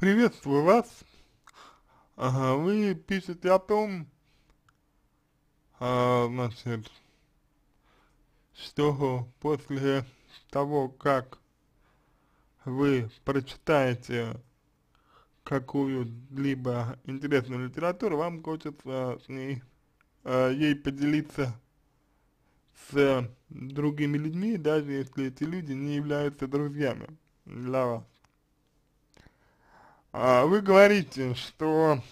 Приветствую вас. вы пишете о том, а, значит, что после того, как вы прочитаете какую-либо интересную литературу, вам хочется с ней, а, ей поделиться с другими людьми, даже если эти люди не являются друзьями для вас. А, вы говорите, что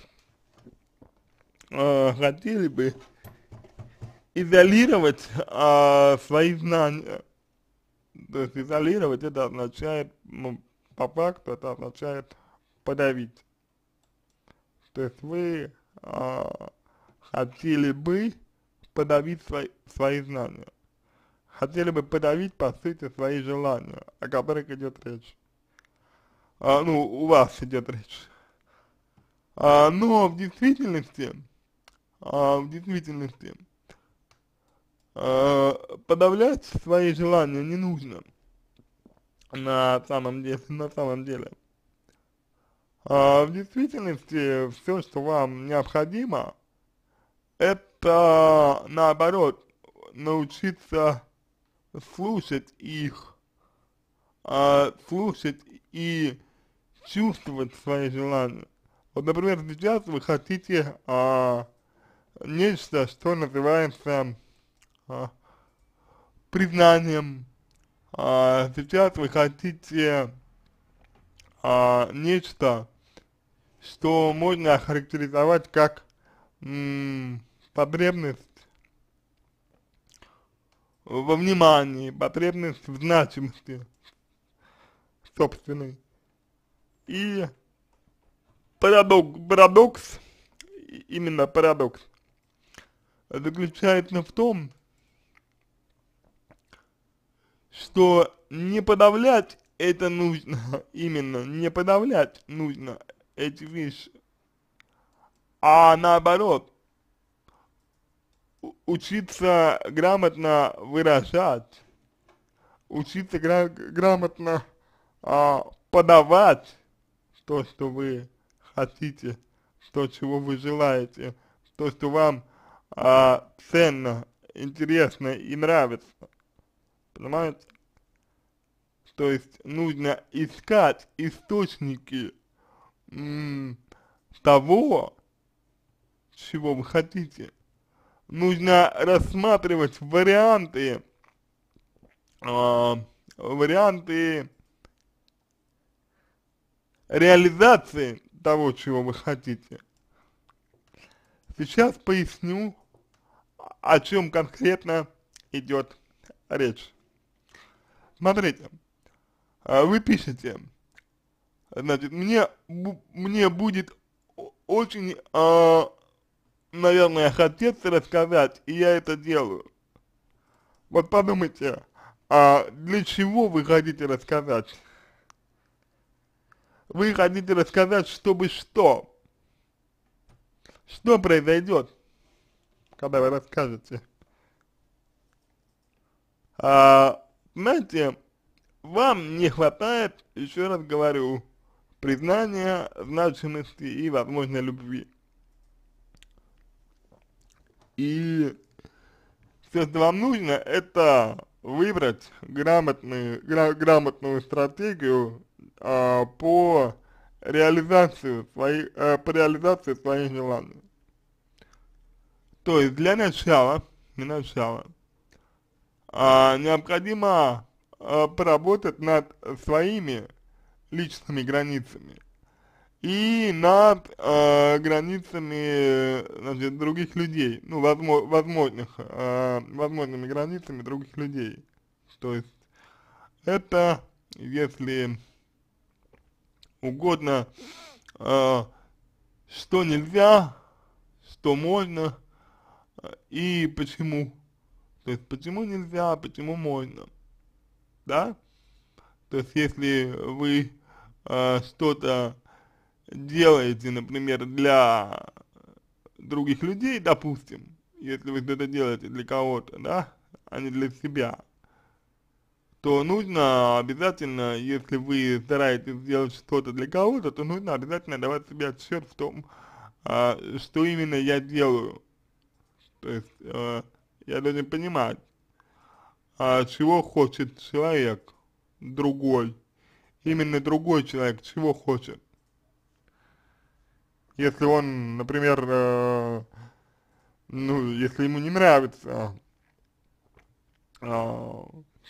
э, хотели бы изолировать э, свои знания. То есть изолировать это означает, ну, по факту это означает подавить. То есть вы э, хотели бы подавить свои, свои знания. Хотели бы подавить, по сути, свои желания, о которых идет речь а, ну, у вас идет речь. А, но в действительности, а, в действительности, а, подавлять свои желания не нужно на самом деле, на самом деле. А, в действительности все, что вам необходимо, это наоборот научиться слушать их, а, слушать и чувствовать свои желания. Вот, например, сейчас вы хотите а, нечто, что называется а, признанием. А, сейчас вы хотите а, нечто, что можно охарактеризовать как м, потребность во внимании, потребность в значимости собственной и парадокс, парадокс, именно парадокс, заключается в том, что не подавлять это нужно, именно не подавлять нужно эти вещи, а наоборот, учиться грамотно выражать, учиться грамотно а, подавать то, что вы хотите, то, чего вы желаете, то, что вам а, ценно, интересно и нравится. Понимаете? То есть нужно искать источники того, чего вы хотите. Нужно рассматривать варианты, э, варианты реализации того, чего вы хотите. Сейчас поясню, о чем конкретно идет речь. Смотрите, а вы пишете, значит, мне, мне будет очень, а, наверное, хотеться рассказать, и я это делаю. Вот подумайте, а для чего вы хотите рассказать? Вы хотите рассказать, чтобы что? Что произойдет, когда вы расскажете? А, знаете, вам не хватает, еще раз говорю, признания значимости и, возможно, любви. И все, что вам нужно, это выбрать грамотную, грамотную стратегию э, по реализации своих, э, а, по реализации своих желаний. То есть для начала, для начала, э, необходимо э, поработать над своими личными границами и над э, границами значит, других людей, ну, возможно, возможных, э, возможными границами других людей. То есть это если угодно, э, что нельзя, что можно и почему. То есть, почему нельзя, почему можно. Да? То есть, если вы э, что-то делаете, например, для других людей, допустим, если вы что-то делаете для кого-то, да, а не для себя, то нужно обязательно, если вы стараетесь сделать что-то для кого-то, то нужно обязательно давать себе отчет в том, а, что именно я делаю. То есть а, я должен понимать, а, чего хочет человек другой, именно другой человек чего хочет. Если он, например, э, ну, если ему не нравится а,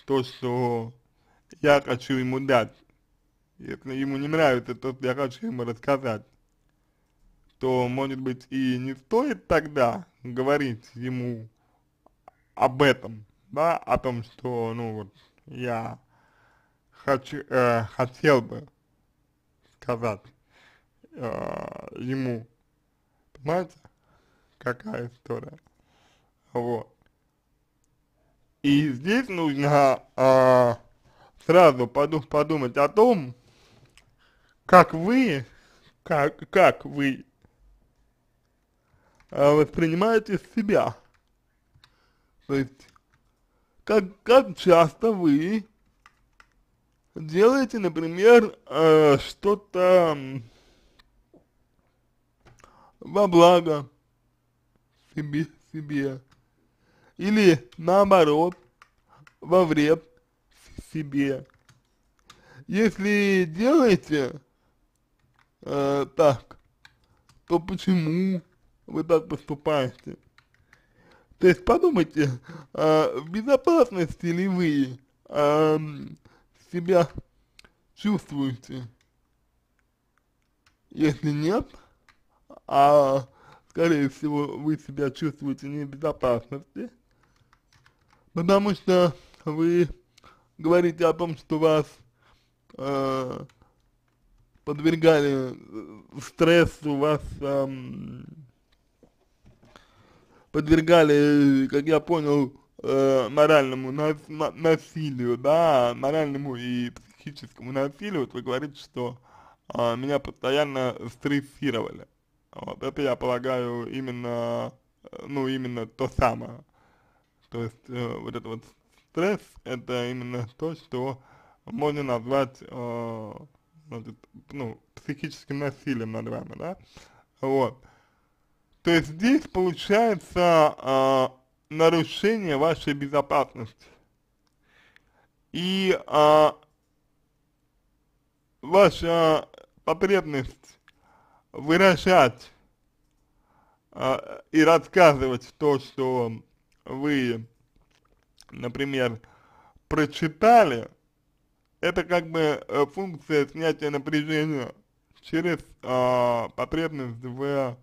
то, что я хочу ему дать. Если ему не нравится то, что я хочу ему рассказать, то, может быть, и не стоит тогда говорить ему об этом, да, о том, что, ну, вот, я хочу, э, хотел бы сказать э, ему, понимаете, какая история, вот. И здесь нужно а, сразу подумать, подумать о том, как вы, как, как вы а, воспринимаете себя. То есть, как, как часто вы делаете, например, э, что-то во благо себе, себе или наоборот, во вред себе. Если делаете э, так, то почему вы так поступаете? То есть подумайте, э, в безопасности ли вы э, себя чувствуете? Если нет, а скорее всего вы себя чувствуете не в безопасности потому что вы говорите о том, что вас э, подвергали э, стрессу, вас э, подвергали, как я понял, э, моральному нас, на, насилию, да, моральному и психическому насилию, вот вы говорите, что э, меня постоянно стрессировали. Вот это, я полагаю, именно, э, ну, именно то самое. То есть э, вот этот вот стресс это именно то, что можно назвать э, значит, ну, психическим насилием над вами, да? Вот. То есть здесь получается э, нарушение вашей безопасности. И э, ваша потребность выражать э, и рассказывать то, что вы, например, прочитали, это как бы э, функция снятия напряжения через э, потребность в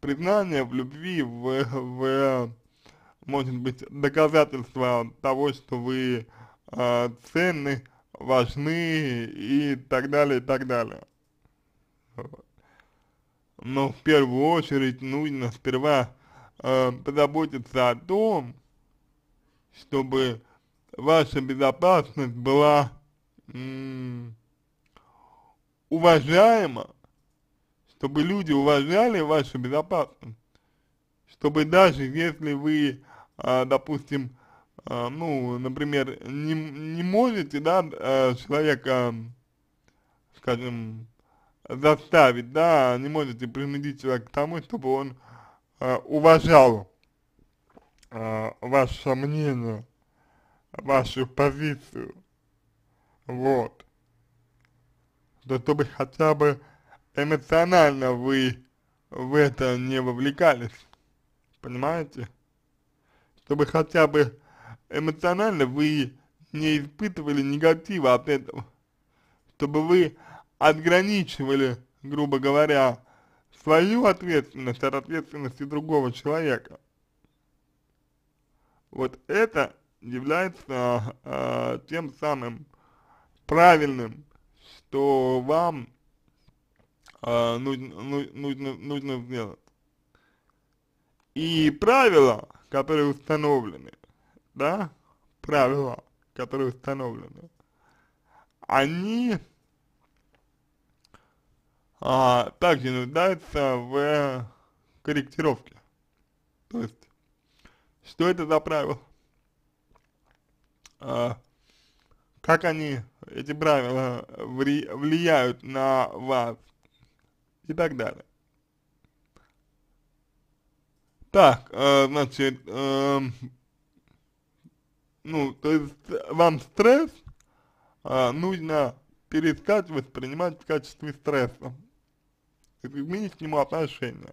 признании, в любви, в, в может быть, доказательство того, что вы э, ценны, важны и так далее, и так далее. Но в первую очередь нужно сперва позаботиться э, о том, чтобы ваша безопасность была уважаема, чтобы люди уважали вашу безопасность, чтобы даже если вы, э, допустим, э, ну, например, не, не можете, да, человека, скажем, заставить, да, не можете принудить человека к тому, чтобы он Э, уважал э, ваше мнение, вашу позицию, вот, да чтобы хотя бы эмоционально вы в это не вовлекались, понимаете? Чтобы хотя бы эмоционально вы не испытывали негатива от этого, чтобы вы отграничивали, грубо говоря, свою ответственность от ответственности другого человека. Вот это является э, тем самым правильным, что вам э, нужно, ну, нужно, нужно сделать. И правила, которые установлены, да, правила, которые установлены, они а, также нуждается в э, корректировке. То есть, что это за правила? А, как они, эти правила, влияют на вас и так далее. Так, э, значит, э, ну, то есть вам стресс э, нужно перестать воспринимать в качестве стресса изменить к нему отношения.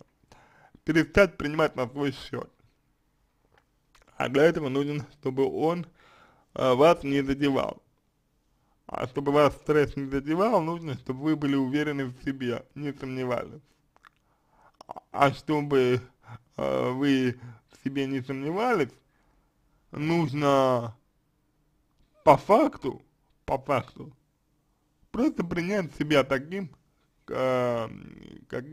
перестать принимать на свой счет. А для этого нужен, чтобы он э, вас не задевал. А чтобы вас стресс не задевал, нужно, чтобы вы были уверены в себе, не сомневались. А, а чтобы э, вы в себе не сомневались, нужно по факту, по факту, просто принять себя таким, э, как,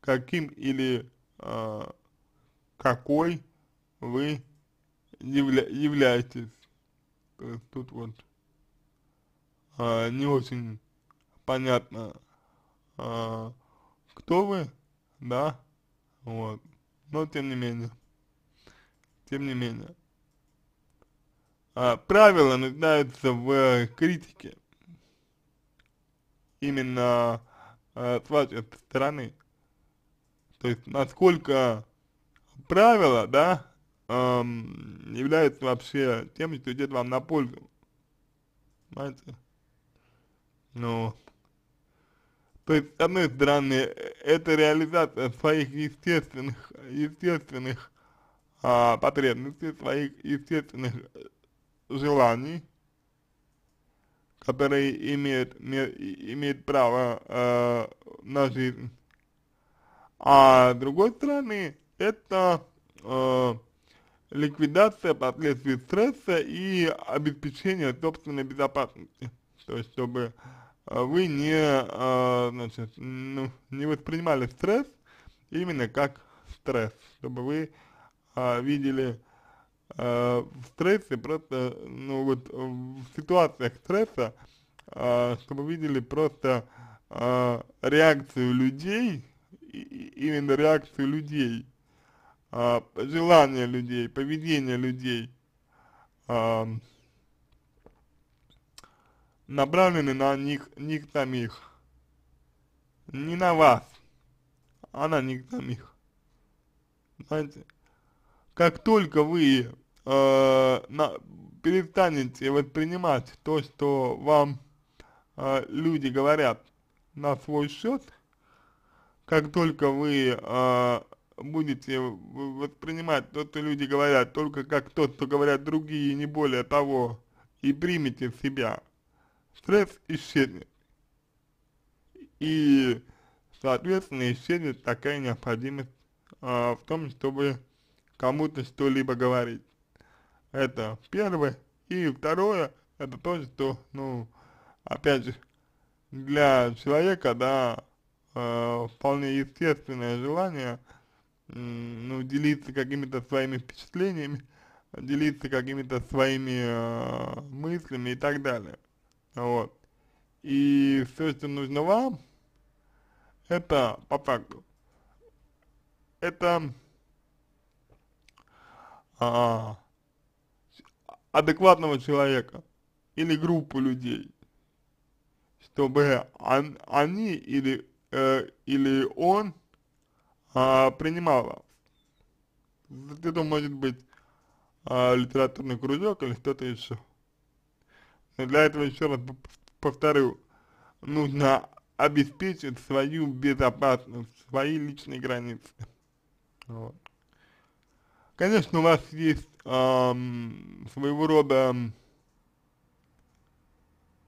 каким или э, какой вы явля, являетесь. То есть тут вот э, не очень понятно, э, кто вы, да, вот, но тем не менее, тем не менее. А, правила нуждаются в э, критике. Именно э, с вашей э, стороны. То есть, насколько правило, да, эм, является вообще тем, что идет вам на пользу. Понимаете? Ну, то есть, с одной стороны, э, это реализация своих естественных, естественных а, потребностей, своих естественных э, желаний, которые имеет имеет право э, на жизнь. А с другой стороны, это э, ликвидация последствий стресса и обеспечение собственной безопасности. То есть, чтобы э, вы не, э, значит, ну, не воспринимали стресс именно как стресс, чтобы вы э, видели в стрессе, просто, ну вот в ситуациях стресса, чтобы видели просто э, реакцию людей, именно реакцию людей, желания людей, поведение людей, направлены на них, них самих, не на вас, а на них самих. Знаете, как только вы э, на, перестанете воспринимать то, что вам э, люди говорят на свой счет, как только вы э, будете воспринимать то, что люди говорят, только как то, что говорят другие, не более того, и примете себя, стресс исчезнет. И, соответственно, исчезнет такая необходимость э, в том, чтобы кому-то что-либо говорить. Это первое. И второе, это то, что, ну, опять же, для человека, да, э, вполне естественное желание, э, ну, делиться какими-то своими впечатлениями, делиться какими-то своими э, мыслями и так далее. Вот. И все, что нужно вам, это по факту. Это а, адекватного человека или группу людей, чтобы он, они или, э, или он э, принимал вас. Это может быть э, литературный кружок или что-то еще. Но для этого еще раз повторю, нужно обеспечить свою безопасность, свои личные границы. Вот. Конечно, у вас есть эм, своего рода,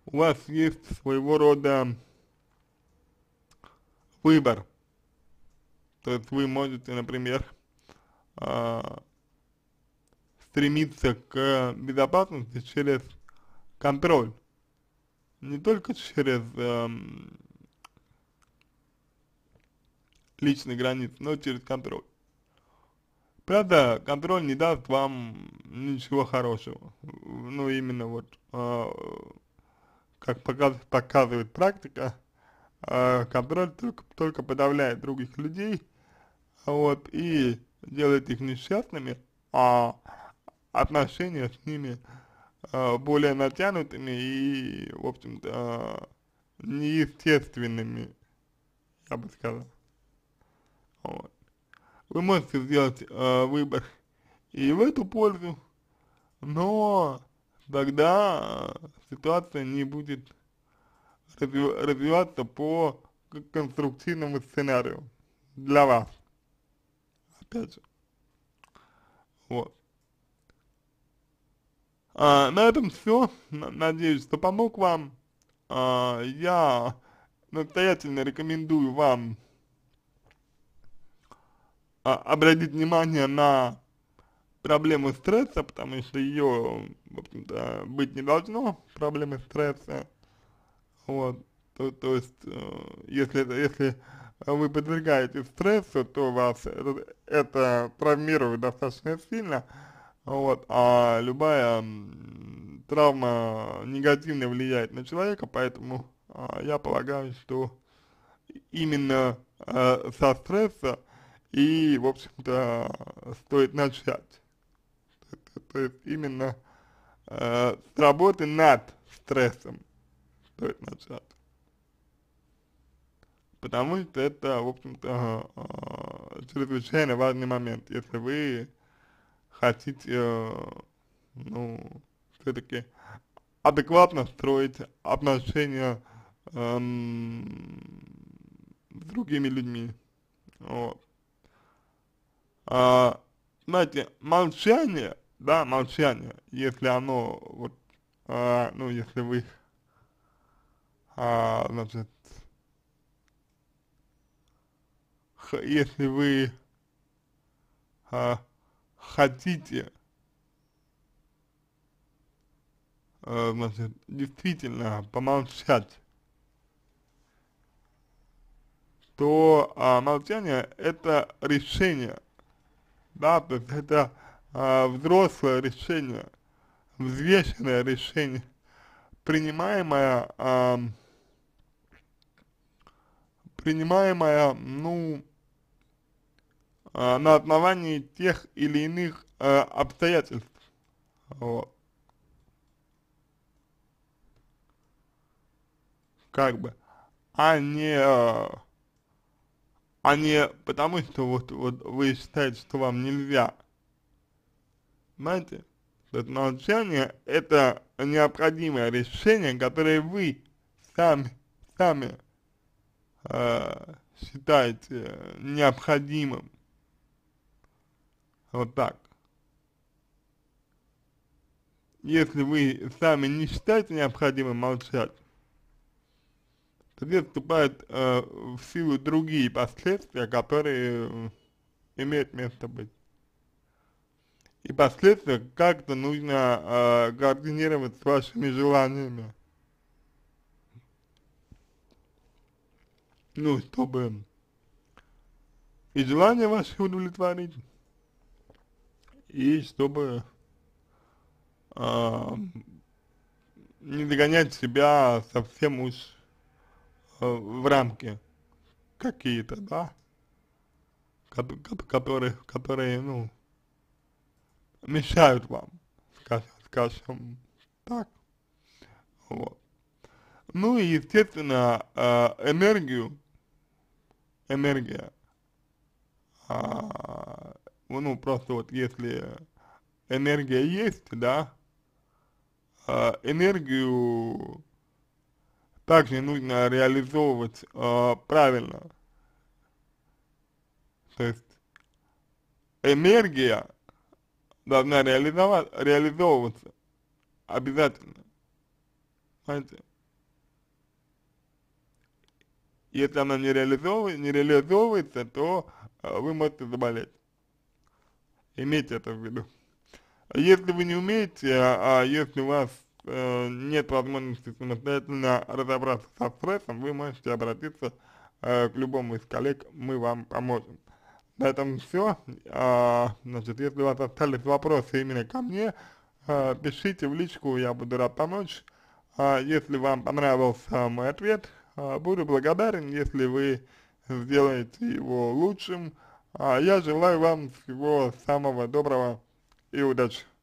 у вас есть своего рода выбор. То есть вы можете, например, э, стремиться к безопасности через контроль. Не только через э, личные границы, но через контроль. Правда, контроль не даст вам ничего хорошего. Ну, именно вот, э, как показ, показывает практика, э, контроль только, только подавляет других людей, вот, и делает их несчастными, а отношения с ними э, более натянутыми и, в общем-то, э, неестественными, я бы сказал. Вот вы можете сделать э, выбор и в эту пользу, но тогда э, ситуация не будет развиваться по конструктивному сценарию для вас. Опять же. Вот. А, на этом все. Надеюсь, что помог вам. А, я настоятельно рекомендую вам а, обратить внимание на проблемы стресса, потому что ее, в общем-то, быть не должно, проблемы стресса. Вот, то, то есть, э, если, если вы подвергаете стрессу, то вас это, это травмирует достаточно сильно, вот, а любая травма негативно влияет на человека, поэтому а, я полагаю, что именно э, со стресса и, в общем-то, стоит начать. То, есть именно э, с работы над стрессом стоит начать. Потому что это, в общем-то, э, чрезвычайно важный момент, если вы хотите, э, ну, все-таки адекватно строить отношения эм, с другими людьми. Вот. А, знаете, молчание, да, молчание, если оно, вот, а, ну, если вы, а, значит, если вы а, хотите, а, значит, действительно помолчать, то а, молчание это решение да, то есть это э, взрослое решение, взвешенное решение, принимаемое, э, принимаемое, ну, э, на основании тех или иных э, обстоятельств, вот. Как бы, а не э, а не потому, что вот, вот вы считаете, что вам нельзя. Понимаете? То есть молчание – это необходимое решение, которое вы сами, сами э, считаете э, необходимым. Вот так. Если вы сами не считаете необходимым молчать, Здесь вступают э, в силу другие последствия, которые э, имеют место быть. И последствия как-то нужно э, координировать с вашими желаниями. Ну, чтобы и желания ваши удовлетворить, и чтобы э, не догонять себя совсем уж Э, в рамки какие-то, да, которые, которые, ну, мешают вам, скажем, скажем так, вот. Ну и, естественно, э, энергию, энергия, а, ну, просто вот если энергия есть, да, э, энергию также нужно реализовывать э, правильно. То есть энергия должна реализовать, реализовываться обязательно. Понимаете? Если она не, реализовывается, не реализовывается, то э, вы можете заболеть. Имейте это в виду. А если вы не умеете, а, а если у вас э, нет возможности самостоятельно разобраться со стрессом, вы можете обратиться э, к любому из коллег, мы вам поможем. На этом все. Э, а, значит, если у вас остались вопросы именно ко мне, э, пишите в личку, я буду рад помочь. Э, если вам понравился мой ответ, э, буду благодарен, если вы сделаете его лучшим. Э, я желаю вам всего самого доброго и удачи.